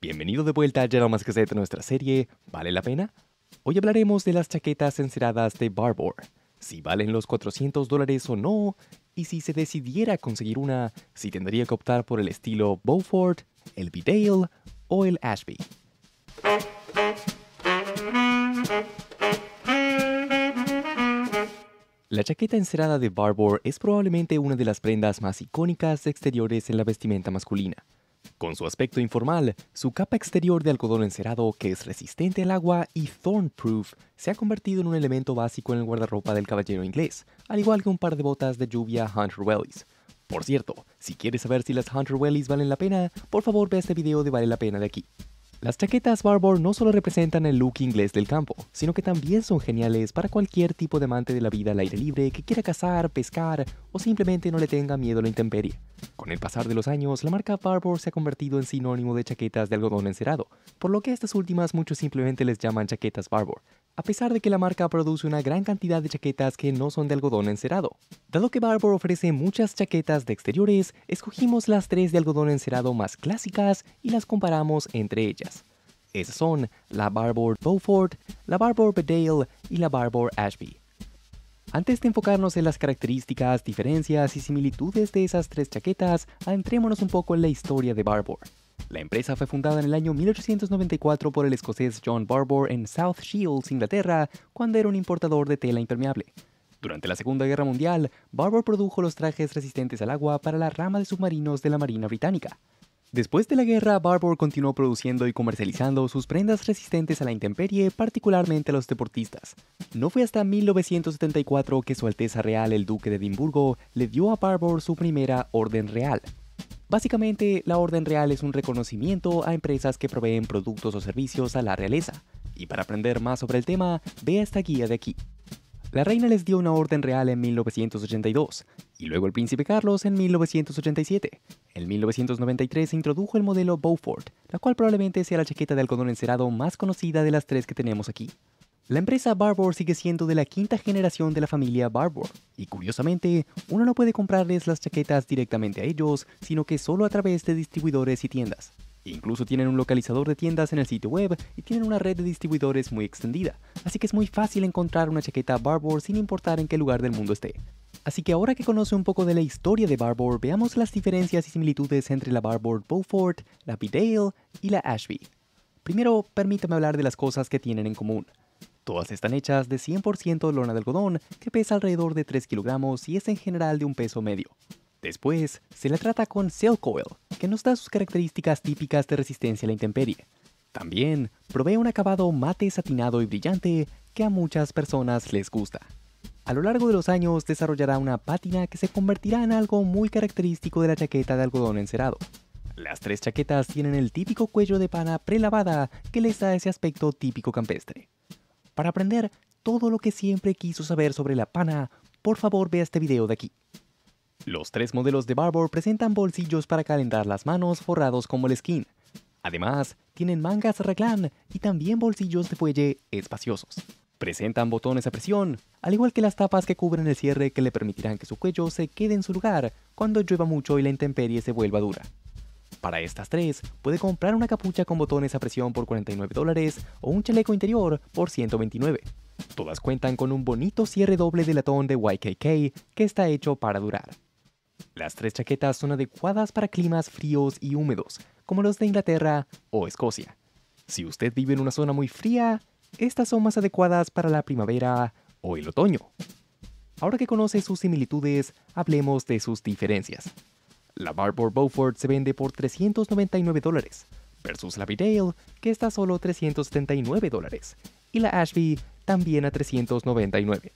Bienvenido de vuelta a General Más de nuestra serie ¿Vale la pena? Hoy hablaremos de las chaquetas enceradas de Barbour, si valen los 400 dólares o no, y si se decidiera conseguir una, si tendría que optar por el estilo Beaufort, el Vidale o el Ashby. La chaqueta encerada de Barbour es probablemente una de las prendas más icónicas exteriores en la vestimenta masculina con su aspecto informal, su capa exterior de algodón encerado, que es resistente al agua y thornproof se ha convertido en un elemento básico en el guardarropa del caballero inglés, al igual que un par de botas de lluvia Hunter Wellies. Por cierto, si quieres saber si las Hunter Wellies valen la pena, por favor ve este video de Vale la Pena de aquí. Las chaquetas Barbour no solo representan el look inglés del campo, sino que también son geniales para cualquier tipo de amante de la vida al aire libre que quiera cazar, pescar o simplemente no le tenga miedo a la intemperie. Con el pasar de los años, la marca Barbour se ha convertido en sinónimo de chaquetas de algodón encerado, por lo que estas últimas muchos simplemente les llaman chaquetas Barbour, a pesar de que la marca produce una gran cantidad de chaquetas que no son de algodón encerado. Dado que Barbour ofrece muchas chaquetas de exteriores, escogimos las tres de algodón encerado más clásicas y las comparamos entre ellas. Esas son la Barbour Beaufort, la Barbour Bedale y la Barbour Ashby. Antes de enfocarnos en las características, diferencias y similitudes de esas tres chaquetas, adentrémonos un poco en la historia de Barbour. La empresa fue fundada en el año 1894 por el escocés John Barbour en South Shields, Inglaterra, cuando era un importador de tela impermeable. Durante la Segunda Guerra Mundial, Barbour produjo los trajes resistentes al agua para la rama de submarinos de la Marina Británica. Después de la guerra, Barbour continuó produciendo y comercializando sus prendas resistentes a la intemperie, particularmente a los deportistas. No fue hasta 1974 que Su Alteza Real el Duque de Edimburgo le dio a Barbour su primera Orden Real. Básicamente, la Orden Real es un reconocimiento a empresas que proveen productos o servicios a la realeza. Y para aprender más sobre el tema, vea esta guía de aquí. La reina les dio una orden real en 1982 y luego el príncipe Carlos en 1987. En 1993 se introdujo el modelo Beaufort, la cual probablemente sea la chaqueta de algodón encerado más conocida de las tres que tenemos aquí. La empresa Barbour sigue siendo de la quinta generación de la familia Barbour, y curiosamente, uno no puede comprarles las chaquetas directamente a ellos, sino que solo a través de distribuidores y tiendas. Incluso tienen un localizador de tiendas en el sitio web y tienen una red de distribuidores muy extendida, así que es muy fácil encontrar una chaqueta Barbour sin importar en qué lugar del mundo esté. Así que ahora que conoce un poco de la historia de Barbour, veamos las diferencias y similitudes entre la Barbour Beaufort, la Bidale y la Ashby. Primero, permítame hablar de las cosas que tienen en común. Todas están hechas de 100% lona de algodón, que pesa alrededor de 3 kilogramos y es en general de un peso medio. Después, se la trata con Silk que nos da sus características típicas de resistencia a la intemperie. También provee un acabado mate satinado y brillante que a muchas personas les gusta. A lo largo de los años desarrollará una pátina que se convertirá en algo muy característico de la chaqueta de algodón encerado. Las tres chaquetas tienen el típico cuello de pana prelavada que les da ese aspecto típico campestre. Para aprender todo lo que siempre quiso saber sobre la pana, por favor vea este video de aquí. Los tres modelos de Barbour presentan bolsillos para calentar las manos forrados como el skin. Además, tienen mangas reclán y también bolsillos de fuelle espaciosos. Presentan botones a presión, al igual que las tapas que cubren el cierre que le permitirán que su cuello se quede en su lugar cuando llueva mucho y la intemperie se vuelva dura. Para estas tres, puede comprar una capucha con botones a presión por 49 o un chaleco interior por 129. Todas cuentan con un bonito cierre doble de latón de YKK que está hecho para durar. Las tres chaquetas son adecuadas para climas fríos y húmedos, como los de Inglaterra o Escocia. Si usted vive en una zona muy fría, estas son más adecuadas para la primavera o el otoño. Ahora que conoce sus similitudes, hablemos de sus diferencias. La Barbour Beaufort se vende por 399 versus la Vidale, que está solo 379 y la Ashby también a 399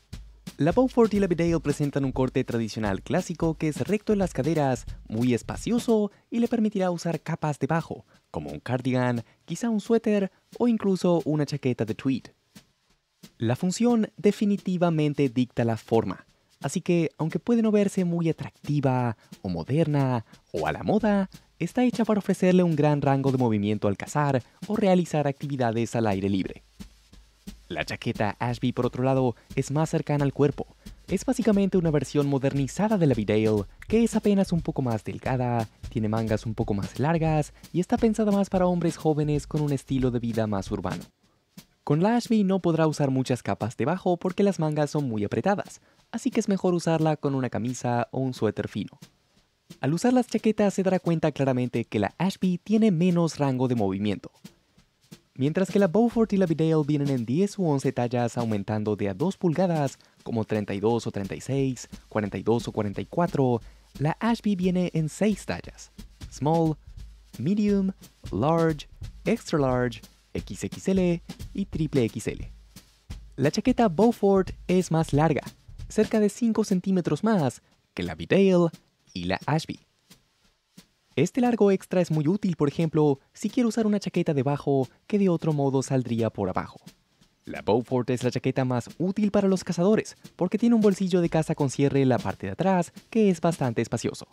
la Beaufort y la Bedale presentan un corte tradicional clásico que es recto en las caderas, muy espacioso y le permitirá usar capas debajo, como un cardigan, quizá un suéter o incluso una chaqueta de tweed. La función definitivamente dicta la forma, así que aunque puede no verse muy atractiva o moderna o a la moda, está hecha para ofrecerle un gran rango de movimiento al cazar o realizar actividades al aire libre. La chaqueta Ashby, por otro lado, es más cercana al cuerpo. Es básicamente una versión modernizada de la Vidale, que es apenas un poco más delgada, tiene mangas un poco más largas y está pensada más para hombres jóvenes con un estilo de vida más urbano. Con la Ashby no podrá usar muchas capas debajo porque las mangas son muy apretadas, así que es mejor usarla con una camisa o un suéter fino. Al usar las chaquetas se dará cuenta claramente que la Ashby tiene menos rango de movimiento, Mientras que la Beaufort y la Vidal vienen en 10 u 11 tallas aumentando de a 2 pulgadas, como 32 o 36, 42 o 44, la Ashby viene en 6 tallas, small, medium, large, extra large, XXL y triple XL. La chaqueta Beaufort es más larga, cerca de 5 centímetros más que la Vidal y la Ashby. Este largo extra es muy útil, por ejemplo, si quiero usar una chaqueta debajo que de otro modo saldría por abajo. La Beaufort es la chaqueta más útil para los cazadores, porque tiene un bolsillo de caza con cierre en la parte de atrás, que es bastante espacioso.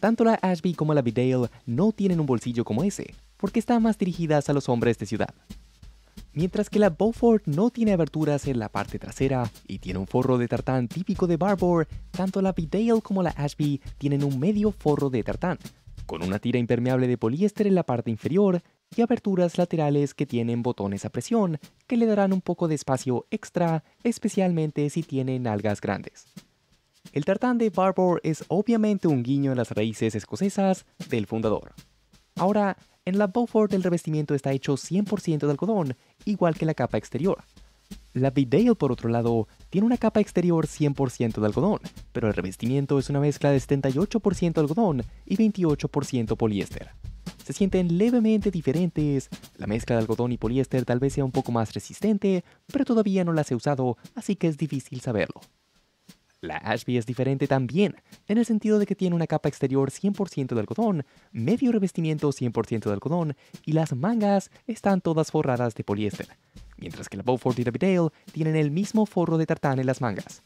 Tanto la Ashby como la Bidale no tienen un bolsillo como ese, porque están más dirigidas a los hombres de ciudad. Mientras que la Beaufort no tiene aberturas en la parte trasera y tiene un forro de tartán típico de Barbour, tanto la Bidale como la Ashby tienen un medio forro de tartán, con una tira impermeable de poliéster en la parte inferior y aberturas laterales que tienen botones a presión que le darán un poco de espacio extra, especialmente si tienen algas grandes. El tartán de Barbour es obviamente un guiño a las raíces escocesas del fundador. Ahora, en la Beaufort el revestimiento está hecho 100% de algodón, igual que la capa exterior, la Big Dale, por otro lado, tiene una capa exterior 100% de algodón, pero el revestimiento es una mezcla de 78% algodón y 28% poliéster. Se sienten levemente diferentes, la mezcla de algodón y poliéster tal vez sea un poco más resistente, pero todavía no las he usado, así que es difícil saberlo. La Ashby es diferente también, en el sentido de que tiene una capa exterior 100% de algodón, medio revestimiento 100% de algodón y las mangas están todas forradas de poliéster mientras que la Beaufort y la Pitail tienen el mismo forro de tartán en las mangas.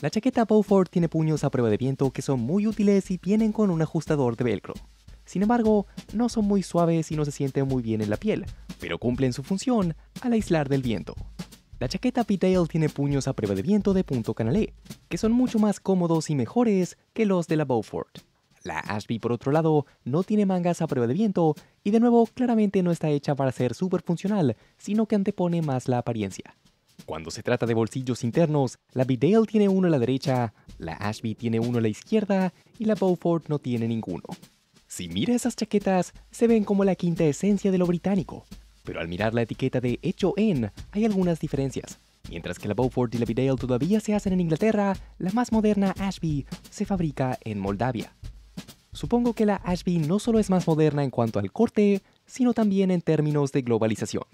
La chaqueta Beaufort tiene puños a prueba de viento que son muy útiles y vienen con un ajustador de velcro. Sin embargo, no son muy suaves y no se sienten muy bien en la piel, pero cumplen su función al aislar del viento. La chaqueta Pitail tiene puños a prueba de viento de punto canalé, que son mucho más cómodos y mejores que los de la Beaufort. La Ashby, por otro lado, no tiene mangas a prueba de viento y de nuevo claramente no está hecha para ser súper funcional, sino que antepone más la apariencia. Cuando se trata de bolsillos internos, la Bidale tiene uno a la derecha, la Ashby tiene uno a la izquierda y la Beaufort no tiene ninguno. Si mira esas chaquetas, se ven como la quinta esencia de lo británico, pero al mirar la etiqueta de hecho en, hay algunas diferencias. Mientras que la Beaufort y la Bidale todavía se hacen en Inglaterra, la más moderna Ashby se fabrica en Moldavia. Supongo que la Ashby no solo es más moderna en cuanto al corte, sino también en términos de globalización.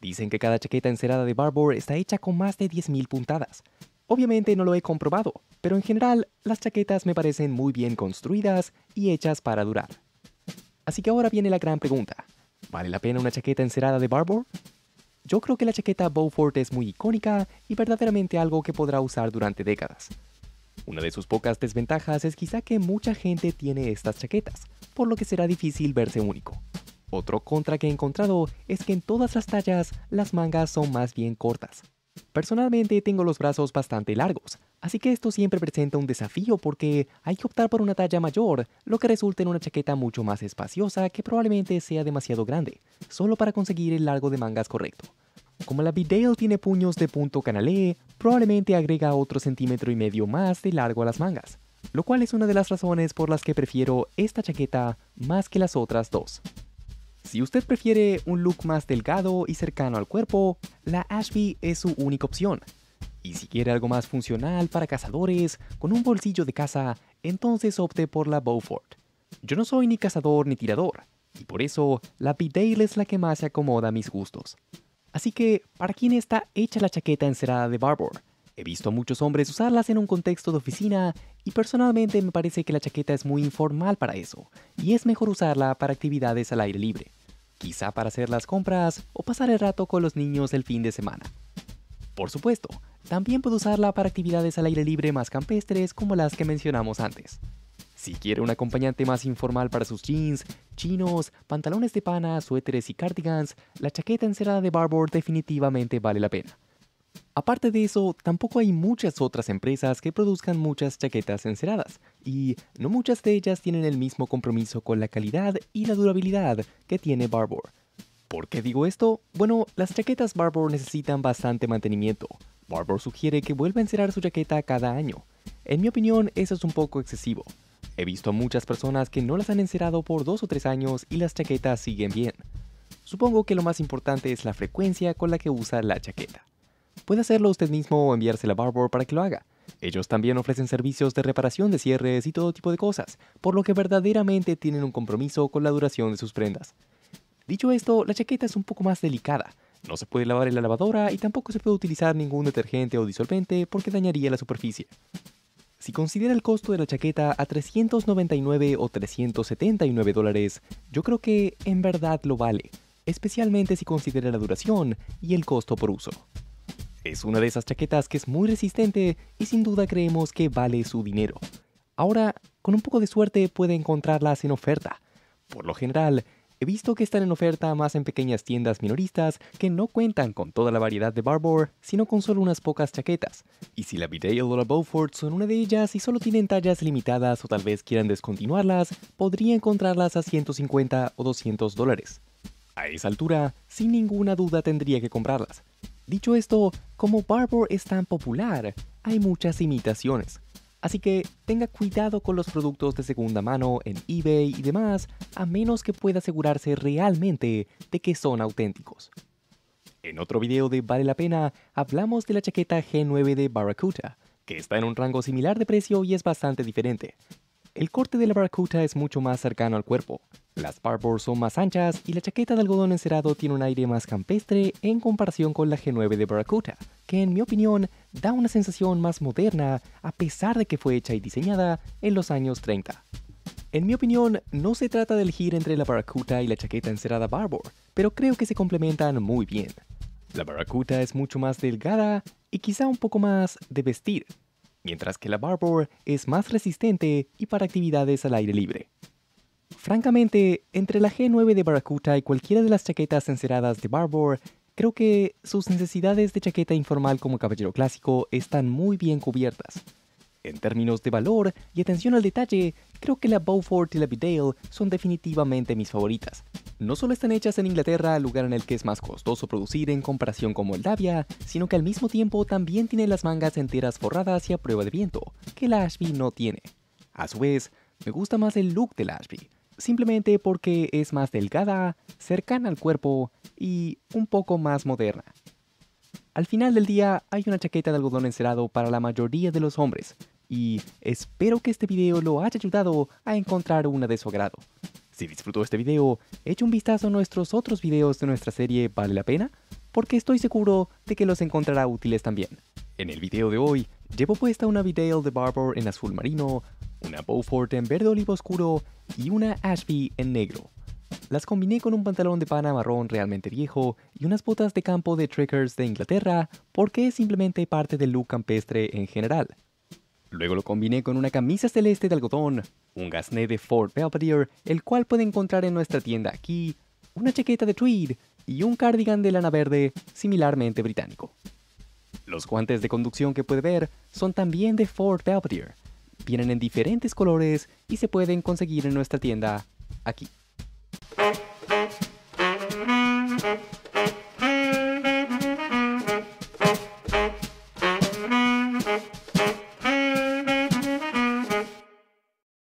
Dicen que cada chaqueta encerada de Barbour está hecha con más de 10.000 puntadas. Obviamente no lo he comprobado, pero en general las chaquetas me parecen muy bien construidas y hechas para durar. Así que ahora viene la gran pregunta. ¿Vale la pena una chaqueta encerada de Barbour? Yo creo que la chaqueta Beaufort es muy icónica y verdaderamente algo que podrá usar durante décadas. Una de sus pocas desventajas es quizá que mucha gente tiene estas chaquetas, por lo que será difícil verse único. Otro contra que he encontrado es que en todas las tallas las mangas son más bien cortas. Personalmente tengo los brazos bastante largos, así que esto siempre presenta un desafío porque hay que optar por una talla mayor, lo que resulta en una chaqueta mucho más espaciosa que probablemente sea demasiado grande, solo para conseguir el largo de mangas correcto. Como la b tiene puños de punto canalé, probablemente agrega otro centímetro y medio más de largo a las mangas, lo cual es una de las razones por las que prefiero esta chaqueta más que las otras dos. Si usted prefiere un look más delgado y cercano al cuerpo, la Ashby es su única opción. Y si quiere algo más funcional para cazadores, con un bolsillo de caza, entonces opte por la Beaufort. Yo no soy ni cazador ni tirador, y por eso la b es la que más se acomoda a mis gustos. Así que, ¿para quién está hecha la chaqueta encerada de Barbour? He visto a muchos hombres usarlas en un contexto de oficina y personalmente me parece que la chaqueta es muy informal para eso, y es mejor usarla para actividades al aire libre, quizá para hacer las compras o pasar el rato con los niños el fin de semana. Por supuesto, también puedo usarla para actividades al aire libre más campestres como las que mencionamos antes. Si quiere un acompañante más informal para sus jeans, chinos, pantalones de pana, suéteres y cardigans, la chaqueta encerada de Barbour definitivamente vale la pena. Aparte de eso, tampoco hay muchas otras empresas que produzcan muchas chaquetas enceradas, y no muchas de ellas tienen el mismo compromiso con la calidad y la durabilidad que tiene Barbour. ¿Por qué digo esto? Bueno, las chaquetas Barbour necesitan bastante mantenimiento. Barbour sugiere que vuelva a encerar su chaqueta cada año. En mi opinión, eso es un poco excesivo. He visto a muchas personas que no las han encerado por dos o tres años y las chaquetas siguen bien. Supongo que lo más importante es la frecuencia con la que usa la chaqueta. Puede hacerlo usted mismo o enviársela a Barbour para que lo haga. Ellos también ofrecen servicios de reparación de cierres y todo tipo de cosas, por lo que verdaderamente tienen un compromiso con la duración de sus prendas. Dicho esto, la chaqueta es un poco más delicada. No se puede lavar en la lavadora y tampoco se puede utilizar ningún detergente o disolvente porque dañaría la superficie. Si considera el costo de la chaqueta a 399 o 379 dólares, yo creo que en verdad lo vale, especialmente si considera la duración y el costo por uso. Es una de esas chaquetas que es muy resistente y sin duda creemos que vale su dinero. Ahora, con un poco de suerte puede encontrarlas en oferta. Por lo general, He visto que están en oferta más en pequeñas tiendas minoristas que no cuentan con toda la variedad de Barbour, sino con solo unas pocas chaquetas. Y si la Vidale o la Beaufort son una de ellas y solo tienen tallas limitadas o tal vez quieran descontinuarlas, podría encontrarlas a 150 o 200 dólares. A esa altura, sin ninguna duda tendría que comprarlas. Dicho esto, como Barbour es tan popular, hay muchas imitaciones, Así que tenga cuidado con los productos de segunda mano en eBay y demás, a menos que pueda asegurarse realmente de que son auténticos. En otro video de Vale la Pena, hablamos de la chaqueta G9 de Barracuda, que está en un rango similar de precio y es bastante diferente. El corte de la Barracuda es mucho más cercano al cuerpo, las barbores son más anchas y la chaqueta de algodón encerado tiene un aire más campestre en comparación con la G9 de Barracuda, que en mi opinión da una sensación más moderna a pesar de que fue hecha y diseñada en los años 30. En mi opinión, no se trata de elegir entre la baracuta y la chaqueta encerada Barbour, pero creo que se complementan muy bien. La baracuta es mucho más delgada y quizá un poco más de vestir, mientras que la Barbour es más resistente y para actividades al aire libre. Francamente, entre la G9 de baracuta y cualquiera de las chaquetas enceradas de Barbour, Creo que sus necesidades de chaqueta informal como caballero clásico están muy bien cubiertas. En términos de valor y atención al detalle, creo que la Beaufort y la Bedale son definitivamente mis favoritas. No solo están hechas en Inglaterra, lugar en el que es más costoso producir en comparación con Moldavia, sino que al mismo tiempo también tienen las mangas enteras forradas y a prueba de viento, que la Ashby no tiene. A su vez, me gusta más el look de la Ashby, simplemente porque es más delgada, cercana al cuerpo y un poco más moderna. Al final del día hay una chaqueta de algodón encerado para la mayoría de los hombres y espero que este video lo haya ayudado a encontrar una de su agrado. Si disfrutó este video, eche un vistazo a nuestros otros videos de nuestra serie Vale la Pena, porque estoy seguro de que los encontrará útiles también. En el video de hoy, llevo puesta una video de Barbour en azul marino una Beaufort en verde olivo oscuro y una Ashby en negro. Las combiné con un pantalón de pana marrón realmente viejo y unas botas de campo de Trekkers de Inglaterra porque es simplemente parte del look campestre en general. Luego lo combiné con una camisa celeste de algodón, un gasné de Fort Belvedere, el cual puede encontrar en nuestra tienda aquí, una chaqueta de tweed y un cardigan de lana verde similarmente británico. Los guantes de conducción que puede ver son también de Fort Belvedere, Vienen en diferentes colores y se pueden conseguir en nuestra tienda aquí.